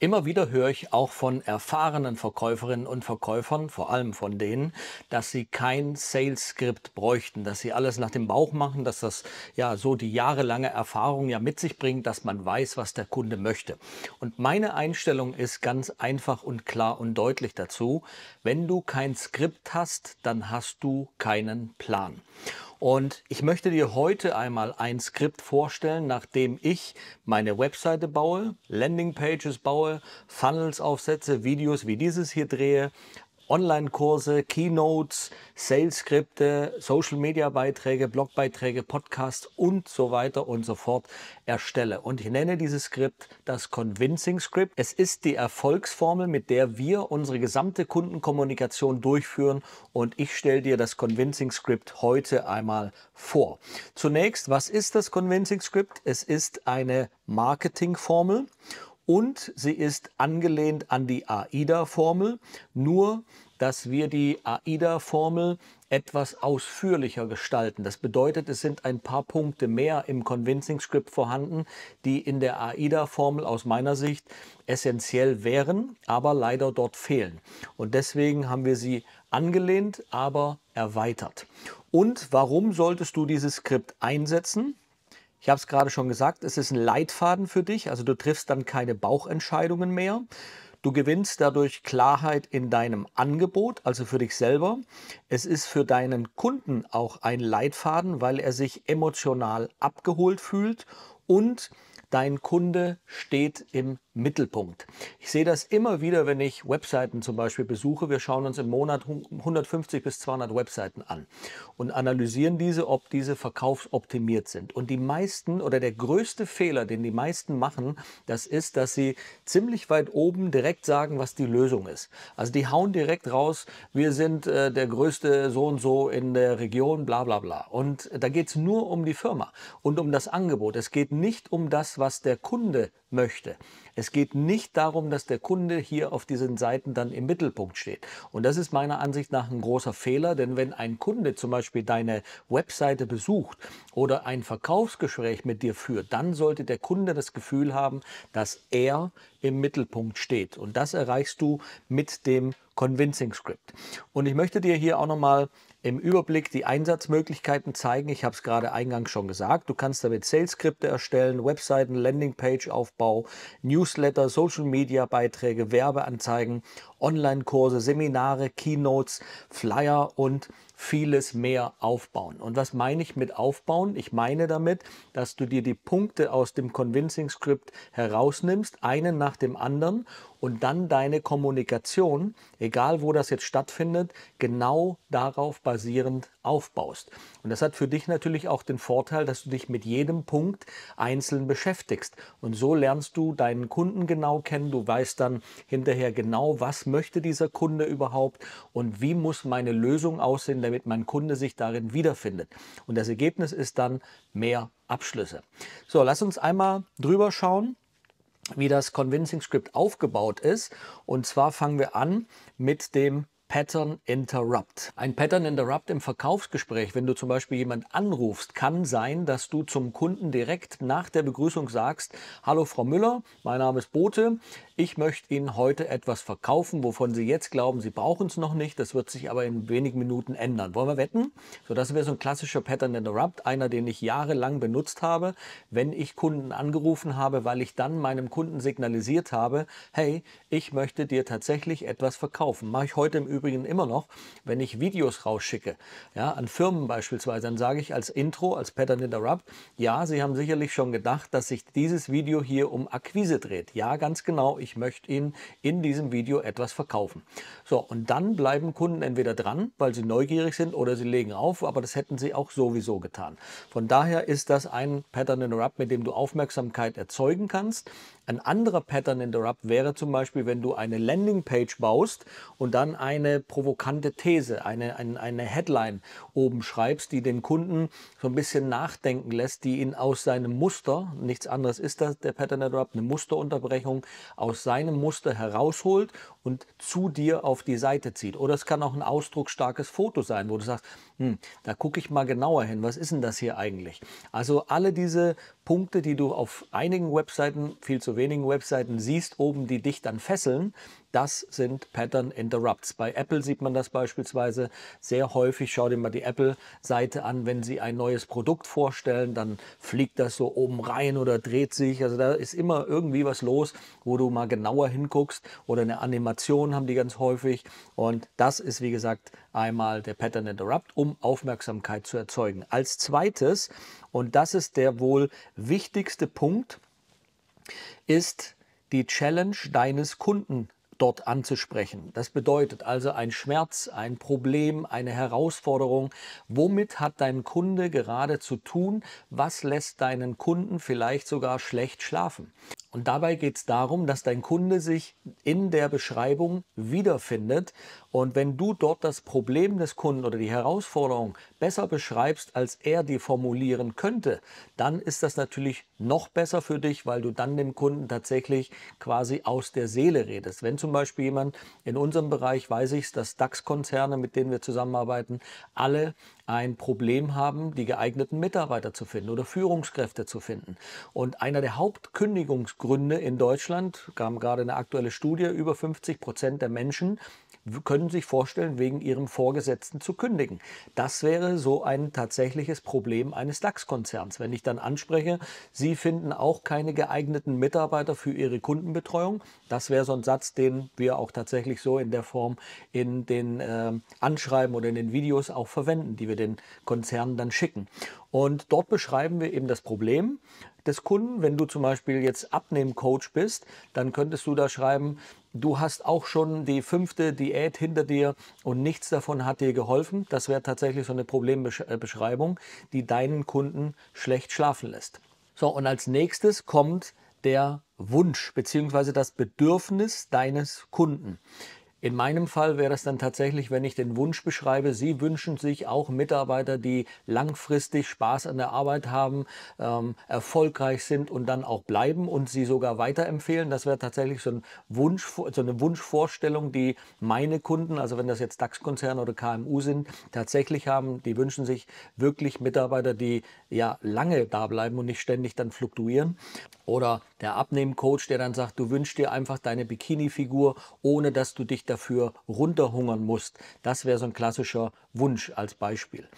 Immer wieder höre ich auch von erfahrenen Verkäuferinnen und Verkäufern, vor allem von denen, dass sie kein Sales Skript bräuchten, dass sie alles nach dem Bauch machen, dass das ja so die jahrelange Erfahrung ja mit sich bringt, dass man weiß, was der Kunde möchte. Und meine Einstellung ist ganz einfach und klar und deutlich dazu, wenn du kein Skript hast, dann hast du keinen Plan. Und ich möchte dir heute einmal ein Skript vorstellen, nachdem ich meine Webseite baue, Landingpages baue, Funnels aufsetze, Videos wie dieses hier drehe, Online-Kurse, Keynotes, Sales-Skripte, Social-Media-Beiträge, Blogbeiträge, Podcasts und so weiter und so fort erstelle. Und ich nenne dieses Skript das Convincing Script. Es ist die Erfolgsformel, mit der wir unsere gesamte Kundenkommunikation durchführen und ich stelle dir das Convincing Script heute einmal vor. Zunächst, was ist das Convincing Script? Es ist eine Marketing-Formel und sie ist angelehnt an die AIDA-Formel, nur dass wir die AIDA-Formel etwas ausführlicher gestalten. Das bedeutet, es sind ein paar Punkte mehr im Convincing Script vorhanden, die in der AIDA-Formel aus meiner Sicht essentiell wären, aber leider dort fehlen. Und deswegen haben wir sie angelehnt, aber erweitert. Und warum solltest du dieses Skript einsetzen? Ich habe es gerade schon gesagt, es ist ein Leitfaden für dich, also du triffst dann keine Bauchentscheidungen mehr. Du gewinnst dadurch Klarheit in deinem Angebot, also für dich selber. Es ist für deinen Kunden auch ein Leitfaden, weil er sich emotional abgeholt fühlt und Dein Kunde steht im Mittelpunkt. Ich sehe das immer wieder, wenn ich Webseiten zum Beispiel besuche. Wir schauen uns im Monat 150 bis 200 Webseiten an und analysieren diese, ob diese verkaufsoptimiert sind. Und die meisten oder der größte Fehler, den die meisten machen, das ist, dass sie ziemlich weit oben direkt sagen, was die Lösung ist. Also die hauen direkt raus, wir sind äh, der größte so und so in der Region, bla bla bla. Und äh, da geht es nur um die Firma und um das Angebot. Es geht nicht um das, was der Kunde möchte. Es geht nicht darum, dass der Kunde hier auf diesen Seiten dann im Mittelpunkt steht. Und das ist meiner Ansicht nach ein großer Fehler, denn wenn ein Kunde zum Beispiel deine Webseite besucht oder ein Verkaufsgespräch mit dir führt, dann sollte der Kunde das Gefühl haben, dass er im Mittelpunkt steht. Und das erreichst du mit dem Convincing Script. Und ich möchte dir hier auch nochmal im Überblick die Einsatzmöglichkeiten zeigen. Ich habe es gerade eingangs schon gesagt. Du kannst damit Sales-Skripte erstellen, Webseiten, Landingpage-Aufbau, Newsletter, Social-Media-Beiträge, Werbeanzeigen, Online-Kurse, Seminare, Keynotes, Flyer und vieles mehr aufbauen. Und was meine ich mit aufbauen? Ich meine damit, dass du dir die Punkte aus dem Convincing Script herausnimmst, einen nach dem anderen und dann deine Kommunikation, egal wo das jetzt stattfindet, genau darauf basierend aufbaust. Und das hat für dich natürlich auch den Vorteil, dass du dich mit jedem Punkt einzeln beschäftigst. Und so lernst du deinen Kunden genau kennen, du weißt dann hinterher genau, was möchte dieser Kunde überhaupt und wie muss meine Lösung aussehen, damit mein Kunde sich darin wiederfindet. Und das Ergebnis ist dann mehr Abschlüsse. So, lass uns einmal drüber schauen wie das Convincing Script aufgebaut ist. Und zwar fangen wir an mit dem Pattern Interrupt. Ein Pattern Interrupt im Verkaufsgespräch, wenn du zum Beispiel jemand anrufst, kann sein, dass du zum Kunden direkt nach der Begrüßung sagst, Hallo Frau Müller, mein Name ist Bote, ich möchte Ihnen heute etwas verkaufen, wovon Sie jetzt glauben, Sie brauchen es noch nicht, das wird sich aber in wenigen Minuten ändern. Wollen wir wetten? So, das wäre so ein klassischer Pattern Interrupt, einer, den ich jahrelang benutzt habe, wenn ich Kunden angerufen habe, weil ich dann meinem Kunden signalisiert habe, hey, ich möchte dir tatsächlich etwas verkaufen. Mache ich heute im Übrigen Übrigen immer noch, wenn ich Videos rausschicke, ja, an Firmen beispielsweise, dann sage ich als Intro, als Pattern Interrupt, ja, Sie haben sicherlich schon gedacht, dass sich dieses Video hier um Akquise dreht. Ja, ganz genau, ich möchte Ihnen in diesem Video etwas verkaufen. So, und dann bleiben Kunden entweder dran, weil sie neugierig sind oder sie legen auf, aber das hätten sie auch sowieso getan. Von daher ist das ein Pattern Interrupt, mit dem du Aufmerksamkeit erzeugen kannst ein anderer Pattern Interrupt wäre zum Beispiel, wenn du eine Landingpage baust und dann eine provokante These, eine, eine, eine Headline oben schreibst, die den Kunden so ein bisschen nachdenken lässt, die ihn aus seinem Muster, nichts anderes ist das, der Pattern Interrupt, eine Musterunterbrechung, aus seinem Muster herausholt und zu dir auf die Seite zieht. Oder es kann auch ein ausdrucksstarkes Foto sein, wo du sagst, hm, da gucke ich mal genauer hin, was ist denn das hier eigentlich? Also alle diese Punkte, die du auf einigen Webseiten, viel zu wenigen Webseiten siehst, oben, die dich dann fesseln, das sind Pattern Interrupts. Bei Apple sieht man das beispielsweise sehr häufig. Schau dir mal die Apple-Seite an, wenn sie ein neues Produkt vorstellen, dann fliegt das so oben rein oder dreht sich. Also da ist immer irgendwie was los, wo du mal genauer hinguckst. Oder eine Animation haben die ganz häufig. Und das ist, wie gesagt, einmal der Pattern Interrupt, um Aufmerksamkeit zu erzeugen. Als zweites, und das ist der wohl wichtigste Punkt, ist die Challenge deines Kunden dort anzusprechen. Das bedeutet also ein Schmerz, ein Problem, eine Herausforderung. Womit hat dein Kunde gerade zu tun? Was lässt deinen Kunden vielleicht sogar schlecht schlafen? Und dabei geht es darum, dass dein Kunde sich in der Beschreibung wiederfindet. Und wenn du dort das Problem des Kunden oder die Herausforderung besser beschreibst, als er die formulieren könnte, dann ist das natürlich noch besser für dich, weil du dann dem Kunden tatsächlich quasi aus der Seele redest. Wenn zum Beispiel jemand in unserem Bereich weiß ich, dass DAX-Konzerne, mit denen wir zusammenarbeiten, alle ein Problem haben, die geeigneten Mitarbeiter zu finden oder Führungskräfte zu finden. Und einer der Hauptkündigungsgründe in Deutschland, kam gerade eine aktuelle Studie, über 50 Prozent der Menschen können sich vorstellen, wegen ihrem Vorgesetzten zu kündigen. Das wäre so ein tatsächliches Problem eines DAX-Konzerns. Wenn ich dann anspreche, Sie finden auch keine geeigneten Mitarbeiter für Ihre Kundenbetreuung, das wäre so ein Satz, den wir auch tatsächlich so in der Form in den äh, Anschreiben oder in den Videos auch verwenden, die wir den Konzernen dann schicken. Und dort beschreiben wir eben das Problem des Kunden. Wenn du zum Beispiel jetzt Abnehmcoach bist, dann könntest du da schreiben, du hast auch schon die fünfte Diät hinter dir und nichts davon hat dir geholfen. Das wäre tatsächlich so eine Problembeschreibung, äh, die deinen Kunden schlecht schlafen lässt. So, und als nächstes kommt der Wunsch bzw. das Bedürfnis deines Kunden. In meinem Fall wäre es dann tatsächlich, wenn ich den Wunsch beschreibe, Sie wünschen sich auch Mitarbeiter, die langfristig Spaß an der Arbeit haben, ähm, erfolgreich sind und dann auch bleiben und Sie sogar weiterempfehlen. Das wäre tatsächlich so, ein Wunsch, so eine Wunschvorstellung, die meine Kunden, also wenn das jetzt DAX-Konzerne oder KMU sind, tatsächlich haben. Die wünschen sich wirklich Mitarbeiter, die ja lange da bleiben und nicht ständig dann fluktuieren. Oder der Abnehmcoach, der dann sagt, du wünschst dir einfach deine Bikini-Figur, ohne dass du dich dafür runterhungern musst. Das wäre so ein klassischer Wunsch als Beispiel.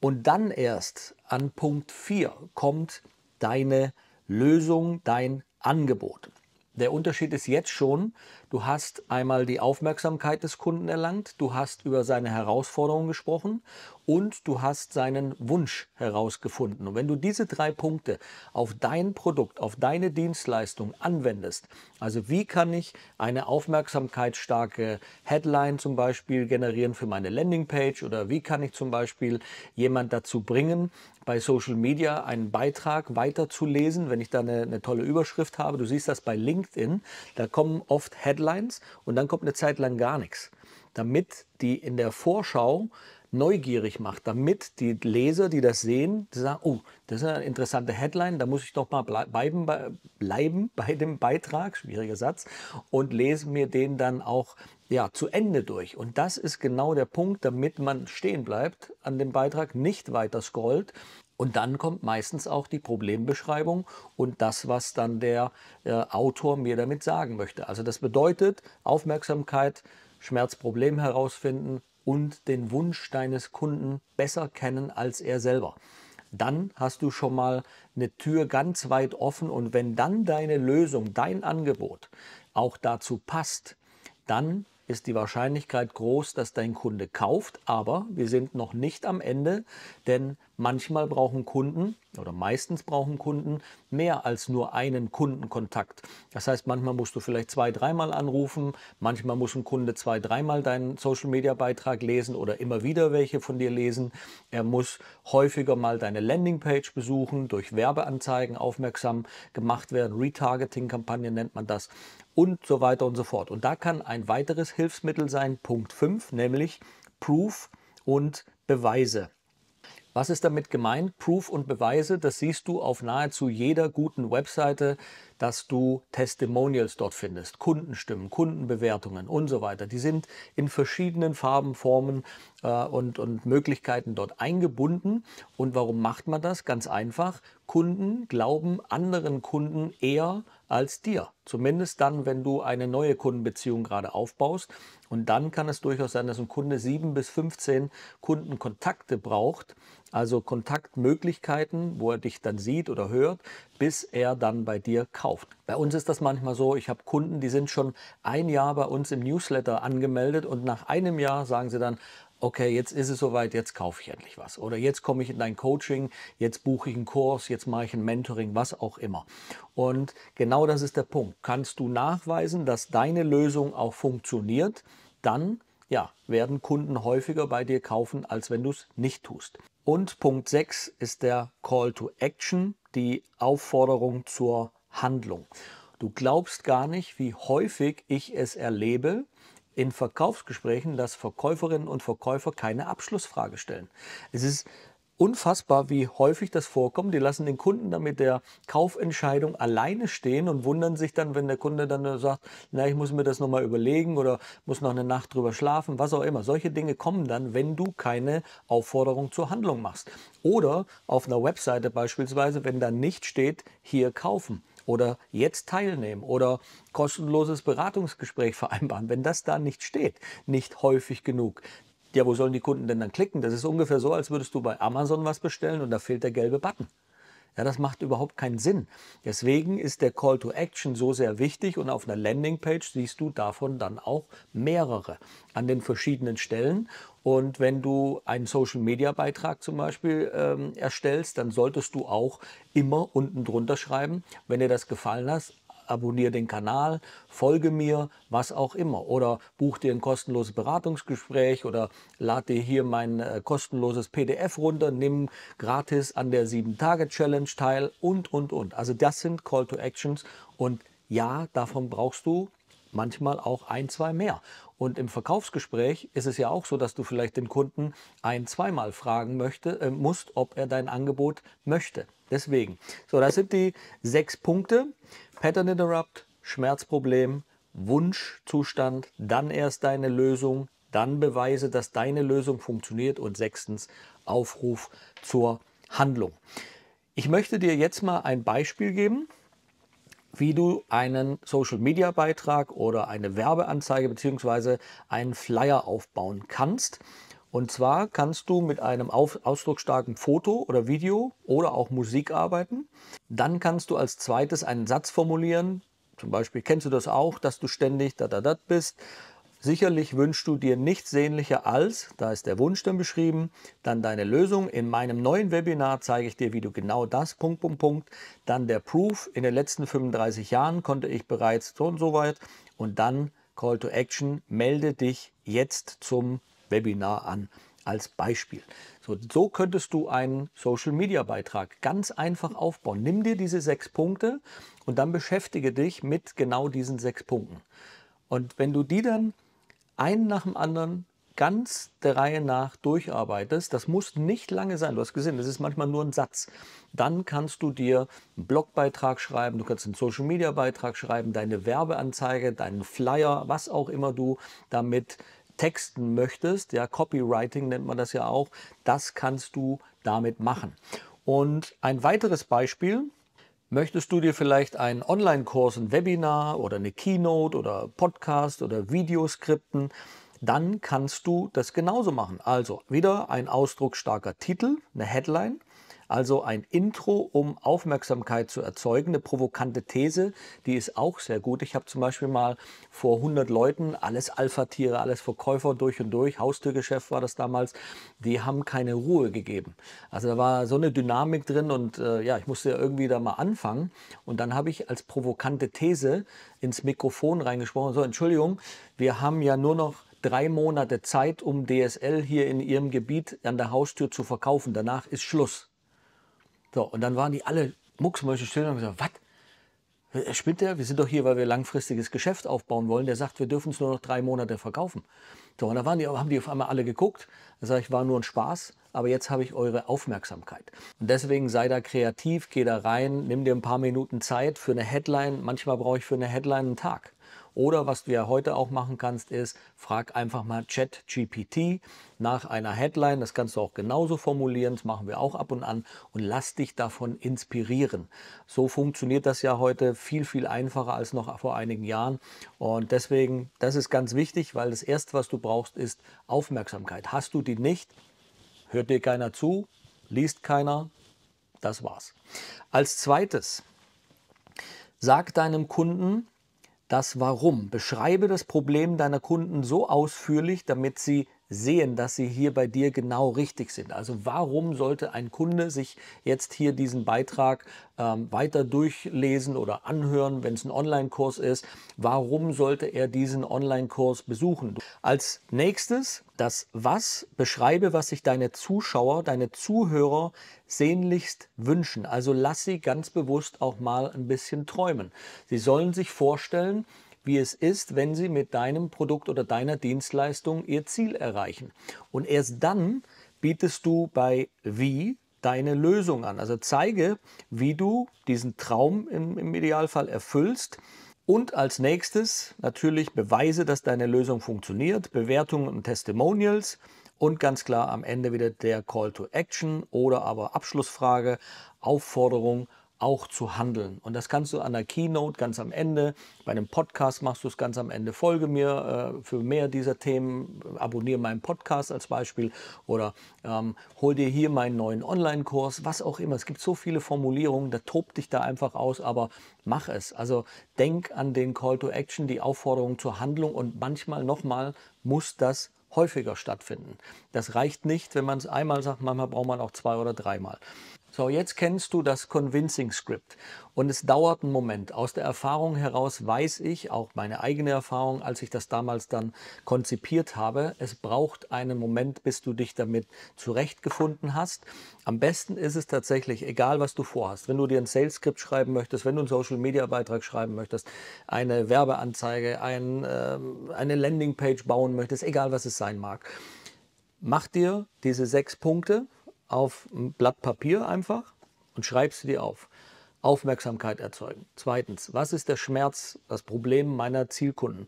Und dann erst an Punkt 4 kommt deine Lösung, dein Angebot. Der Unterschied ist jetzt schon, Du hast einmal die Aufmerksamkeit des Kunden erlangt, du hast über seine Herausforderungen gesprochen und du hast seinen Wunsch herausgefunden. Und wenn du diese drei Punkte auf dein Produkt, auf deine Dienstleistung anwendest, also wie kann ich eine aufmerksamkeitsstarke Headline zum Beispiel generieren für meine Landingpage oder wie kann ich zum Beispiel jemand dazu bringen, bei Social Media einen Beitrag weiterzulesen, wenn ich da eine, eine tolle Überschrift habe. Du siehst das bei LinkedIn, da kommen oft Headlines Headlines und dann kommt eine Zeit lang gar nichts, damit die in der Vorschau neugierig macht, damit die Leser, die das sehen, die sagen, oh, das ist eine interessante Headline, da muss ich doch mal bleiben, bleiben bei dem Beitrag, schwieriger Satz, und lesen mir den dann auch ja, zu Ende durch. Und das ist genau der Punkt, damit man stehen bleibt an dem Beitrag, nicht weiter scrollt. Und dann kommt meistens auch die Problembeschreibung und das, was dann der äh, Autor mir damit sagen möchte. Also das bedeutet Aufmerksamkeit, Schmerzproblem herausfinden und den Wunsch deines Kunden besser kennen als er selber dann hast du schon mal eine Tür ganz weit offen und wenn dann deine Lösung, dein Angebot auch dazu passt, dann ist die Wahrscheinlichkeit groß, dass dein Kunde kauft. Aber wir sind noch nicht am Ende, denn Manchmal brauchen Kunden oder meistens brauchen Kunden mehr als nur einen Kundenkontakt. Das heißt, manchmal musst du vielleicht zwei, dreimal anrufen, manchmal muss ein Kunde zwei, dreimal deinen Social-Media-Beitrag lesen oder immer wieder welche von dir lesen. Er muss häufiger mal deine Landingpage besuchen, durch Werbeanzeigen aufmerksam gemacht werden, Retargeting-Kampagne nennt man das und so weiter und so fort. Und da kann ein weiteres Hilfsmittel sein, Punkt 5, nämlich Proof und Beweise. Was ist damit gemeint? Proof und Beweise, das siehst du auf nahezu jeder guten Webseite, dass du Testimonials dort findest, Kundenstimmen, Kundenbewertungen und so weiter. Die sind in verschiedenen Farben, Formen äh, und, und Möglichkeiten dort eingebunden. Und warum macht man das? Ganz einfach. Kunden glauben anderen Kunden eher als dir. Zumindest dann, wenn du eine neue Kundenbeziehung gerade aufbaust. Und dann kann es durchaus sein, dass ein Kunde sieben bis 15 Kundenkontakte braucht, also Kontaktmöglichkeiten, wo er dich dann sieht oder hört, bis er dann bei dir kauft. Bei uns ist das manchmal so, ich habe Kunden, die sind schon ein Jahr bei uns im Newsletter angemeldet und nach einem Jahr sagen sie dann, okay, jetzt ist es soweit, jetzt kaufe ich endlich was. Oder jetzt komme ich in dein Coaching, jetzt buche ich einen Kurs, jetzt mache ich ein Mentoring, was auch immer. Und genau das ist der Punkt. Kannst du nachweisen, dass deine Lösung auch funktioniert, dann ja, werden Kunden häufiger bei dir kaufen, als wenn du es nicht tust. Und Punkt 6 ist der Call to Action, die Aufforderung zur Handlung. Du glaubst gar nicht, wie häufig ich es erlebe, in Verkaufsgesprächen, dass Verkäuferinnen und Verkäufer keine Abschlussfrage stellen. Es ist unfassbar, wie häufig das vorkommt. Die lassen den Kunden dann mit der Kaufentscheidung alleine stehen und wundern sich dann, wenn der Kunde dann sagt, na, ich muss mir das nochmal überlegen oder muss noch eine Nacht drüber schlafen, was auch immer. Solche Dinge kommen dann, wenn du keine Aufforderung zur Handlung machst. Oder auf einer Webseite beispielsweise, wenn da nicht steht, hier kaufen oder jetzt teilnehmen oder kostenloses Beratungsgespräch vereinbaren, wenn das da nicht steht, nicht häufig genug, ja, wo sollen die Kunden denn dann klicken? Das ist ungefähr so, als würdest du bei Amazon was bestellen und da fehlt der gelbe Button. Ja, das macht überhaupt keinen Sinn. Deswegen ist der Call to Action so sehr wichtig und auf einer Landingpage siehst du davon dann auch mehrere an den verschiedenen Stellen. Und wenn du einen Social-Media-Beitrag zum Beispiel ähm, erstellst, dann solltest du auch immer unten drunter schreiben, wenn dir das gefallen hat, abonniere den Kanal, folge mir, was auch immer. Oder buch dir ein kostenloses Beratungsgespräch oder lad dir hier mein äh, kostenloses PDF runter, nimm gratis an der 7-Tage-Challenge teil und, und, und. Also das sind Call to Actions und ja, davon brauchst du manchmal auch ein, zwei mehr. Und im Verkaufsgespräch ist es ja auch so, dass du vielleicht den Kunden ein, zweimal fragen möchte, äh, musst, ob er dein Angebot möchte. Deswegen. So, das sind die sechs Punkte. Pattern Interrupt, Schmerzproblem, Wunschzustand, dann erst deine Lösung, dann beweise, dass deine Lösung funktioniert und sechstens Aufruf zur Handlung. Ich möchte dir jetzt mal ein Beispiel geben, wie du einen Social-Media-Beitrag oder eine Werbeanzeige bzw. einen Flyer aufbauen kannst. Und zwar kannst du mit einem ausdrucksstarken Foto oder Video oder auch Musik arbeiten. Dann kannst du als zweites einen Satz formulieren. Zum Beispiel kennst du das auch, dass du ständig da da da bist. Sicherlich wünschst du dir nichts sehnlicher als, da ist der Wunsch dann beschrieben, dann deine Lösung. In meinem neuen Webinar zeige ich dir, wie du genau das, Punkt, Punkt, Punkt. Dann der Proof. In den letzten 35 Jahren konnte ich bereits so und so weit. Und dann Call to Action. Melde dich jetzt zum Webinar an als Beispiel. So, so könntest du einen Social-Media-Beitrag ganz einfach aufbauen. Nimm dir diese sechs Punkte und dann beschäftige dich mit genau diesen sechs Punkten. Und wenn du die dann einen nach dem anderen ganz der Reihe nach durcharbeitest, das muss nicht lange sein, du hast gesehen, das ist manchmal nur ein Satz, dann kannst du dir einen Blogbeitrag schreiben, du kannst einen Social-Media-Beitrag schreiben, deine Werbeanzeige, deinen Flyer, was auch immer du damit texten möchtest, ja, Copywriting nennt man das ja auch, das kannst du damit machen. Und ein weiteres Beispiel, Möchtest du dir vielleicht einen Online-Kurs, ein Webinar oder eine Keynote oder Podcast oder Video skripten? Dann kannst du das genauso machen. Also wieder ein ausdrucksstarker Titel, eine Headline, also ein Intro, um Aufmerksamkeit zu erzeugen, eine provokante These, die ist auch sehr gut. Ich habe zum Beispiel mal vor 100 Leuten, alles Alpha-Tiere, alles Verkäufer durch und durch, Haustürgeschäft war das damals, die haben keine Ruhe gegeben. Also da war so eine Dynamik drin und äh, ja, ich musste ja irgendwie da mal anfangen. Und dann habe ich als provokante These ins Mikrofon reingesprochen, so Entschuldigung, wir haben ja nur noch drei Monate Zeit, um DSL hier in Ihrem Gebiet an der Haustür zu verkaufen. Danach ist Schluss. So, und dann waren die alle mucksmäuschen still und haben gesagt, was? Äh, spinnt der? Wir sind doch hier, weil wir langfristiges Geschäft aufbauen wollen. Der sagt, wir dürfen es nur noch drei Monate verkaufen. So, und da waren die, haben die auf einmal alle geguckt. Da sage ich, war nur ein Spaß, aber jetzt habe ich eure Aufmerksamkeit. Und deswegen sei da kreativ, geh da rein, nimm dir ein paar Minuten Zeit für eine Headline. Manchmal brauche ich für eine Headline einen Tag. Oder was du ja heute auch machen kannst, ist, frag einfach mal ChatGPT nach einer Headline. Das kannst du auch genauso formulieren, das machen wir auch ab und an und lass dich davon inspirieren. So funktioniert das ja heute viel, viel einfacher als noch vor einigen Jahren. Und deswegen, das ist ganz wichtig, weil das Erste, was du brauchst, ist Aufmerksamkeit. Hast du die nicht, hört dir keiner zu, liest keiner, das war's. Als zweites, sag deinem Kunden, das Warum. Beschreibe das Problem deiner Kunden so ausführlich, damit sie sehen, dass sie hier bei dir genau richtig sind. Also warum sollte ein Kunde sich jetzt hier diesen Beitrag ähm, weiter durchlesen oder anhören, wenn es ein Online-Kurs ist? Warum sollte er diesen Online-Kurs besuchen? Als nächstes das Was beschreibe, was sich deine Zuschauer, deine Zuhörer sehnlichst wünschen. Also lass sie ganz bewusst auch mal ein bisschen träumen. Sie sollen sich vorstellen, wie es ist, wenn sie mit deinem Produkt oder deiner Dienstleistung ihr Ziel erreichen. Und erst dann bietest du bei wie deine Lösung an. Also zeige, wie du diesen Traum im, im Idealfall erfüllst. Und als nächstes natürlich beweise, dass deine Lösung funktioniert, Bewertungen und Testimonials und ganz klar am Ende wieder der Call to Action oder aber Abschlussfrage, Aufforderung auch zu handeln. Und das kannst du an der Keynote ganz am Ende, bei einem Podcast machst du es ganz am Ende. Folge mir äh, für mehr dieser Themen, abonniere meinen Podcast als Beispiel oder ähm, hol dir hier meinen neuen Online-Kurs, was auch immer. Es gibt so viele Formulierungen, da tobt dich da einfach aus, aber mach es. Also denk an den Call to Action, die Aufforderung zur Handlung und manchmal nochmal muss das häufiger stattfinden. Das reicht nicht, wenn man es einmal sagt, manchmal braucht man auch zwei oder dreimal. So, jetzt kennst du das Convincing Script und es dauert einen Moment. Aus der Erfahrung heraus weiß ich, auch meine eigene Erfahrung, als ich das damals dann konzipiert habe, es braucht einen Moment, bis du dich damit zurechtgefunden hast. Am besten ist es tatsächlich, egal was du vorhast, wenn du dir ein Sales Script schreiben möchtest, wenn du einen Social Media Beitrag schreiben möchtest, eine Werbeanzeige, ein, äh, eine Landingpage bauen möchtest, egal was es sein mag. Mach dir diese sechs Punkte, auf ein Blatt Papier einfach und schreibst du dir auf. Aufmerksamkeit erzeugen. Zweitens, was ist der Schmerz, das Problem meiner Zielkunden?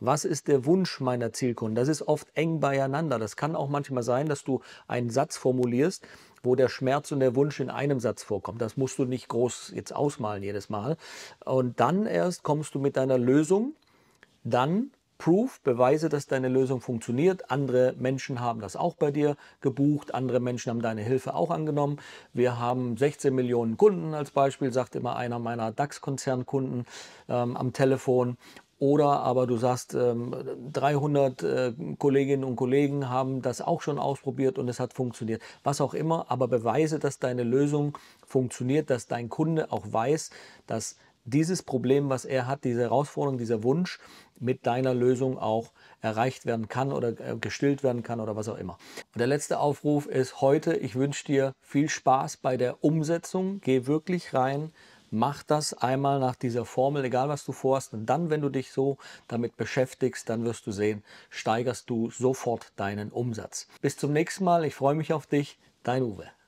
Was ist der Wunsch meiner Zielkunden? Das ist oft eng beieinander. Das kann auch manchmal sein, dass du einen Satz formulierst, wo der Schmerz und der Wunsch in einem Satz vorkommt. Das musst du nicht groß jetzt ausmalen jedes Mal. Und dann erst kommst du mit deiner Lösung. Dann Proof, beweise, dass deine Lösung funktioniert. Andere Menschen haben das auch bei dir gebucht, andere Menschen haben deine Hilfe auch angenommen. Wir haben 16 Millionen Kunden als Beispiel, sagt immer einer meiner DAX-Konzernkunden ähm, am Telefon. Oder aber du sagst, 300 ähm, äh, Kolleginnen und Kollegen haben das auch schon ausprobiert und es hat funktioniert. Was auch immer, aber beweise, dass deine Lösung funktioniert, dass dein Kunde auch weiß, dass dieses Problem, was er hat, diese Herausforderung, dieser Wunsch mit deiner Lösung auch erreicht werden kann oder äh, gestillt werden kann oder was auch immer. Und der letzte Aufruf ist heute, ich wünsche dir viel Spaß bei der Umsetzung. Geh wirklich rein, mach das einmal nach dieser Formel, egal was du vorhast. Und dann, wenn du dich so damit beschäftigst, dann wirst du sehen, steigerst du sofort deinen Umsatz. Bis zum nächsten Mal. Ich freue mich auf dich. Dein Uwe.